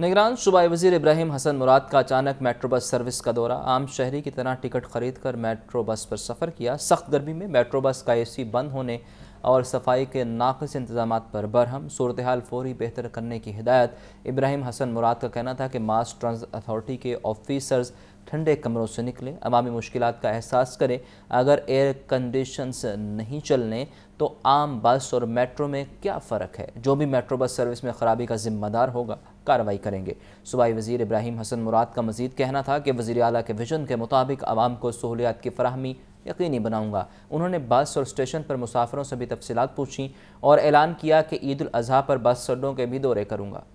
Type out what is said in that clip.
निगरान सूबाई वजीर इब्राहिम हसन मुराद का अचानक मेट्रो बस सर्विस का दौरा आम शहरी की तरह टिकट खरीद कर मेट्रो बस पर सफ़र किया सख्त गर्मी में मेट्रो बस का एसी बंद होने और सफाई के नाकस इंतजाम पर बरहम सूरत हाल फौरी बेहतर करने की हिदायत इब्राहिम हसन मुराद का कहना था कि मास ट्रांस अथॉरिटी के ऑफिसर्स ठंडे कमरों से निकलें अवामी मुश्किल का एहसास करें अगर एयर कंडीशंस नहीं चलने तो आम बस और मेट्रो में क्या फ़र्क है जो भी मेट्रो बस सर्विस में ख़राबी का जिम्मेदार होगा कार्रवाई करेंगे सूबाई वजीर इब्राहिम हसन मुराद का मजीद कहना था कि वजी अला के विजन के मुताबिक आवाम को सहूलियात की फरहमी यकीनी बनाऊंगा उन्होंने बस और स्टेशन पर मुसाफरों से भी तफसीत पूछी और ऐलान किया कि ईद अजी पर बस अड्डों के भी दौरे करूँगा